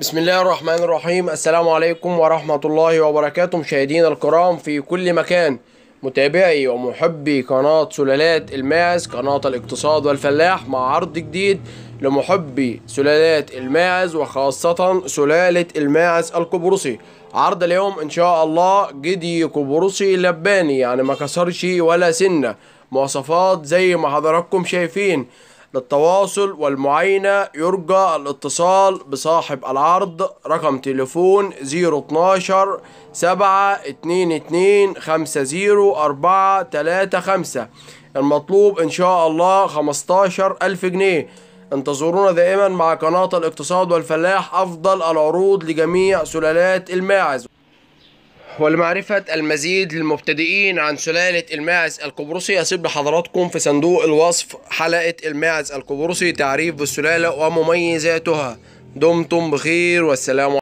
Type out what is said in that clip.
بسم الله الرحمن الرحيم السلام عليكم ورحمة الله وبركاته مشاهدينا الكرام في كل مكان متابعي ومحبي قناة سلالات الماعز قناة الاقتصاد والفلاح مع عرض جديد لمحبي سلالات الماعز وخاصة سلالة الماعز القبرصي عرض اليوم ان شاء الله جدي قبرصي لباني يعني ما كسرش ولا سنة مواصفات زي ما حضراتكم شايفين للتواصل والمعاينة يرجى الاتصال بصاحب العرض رقم تليفون 012 7 22 المطلوب إن شاء الله 15000 جنيه انتظرونا دائما مع قناة الاقتصاد والفلاح أفضل العروض لجميع سلالات الماعز ولمعرفة المزيد للمبتدئين عن سلالة الماعز القبرصي أسيب لحضراتكم في صندوق الوصف حلقة الماعز القبرصي تعريف بالسلالة ومميزاتها دمتم بخير والسلام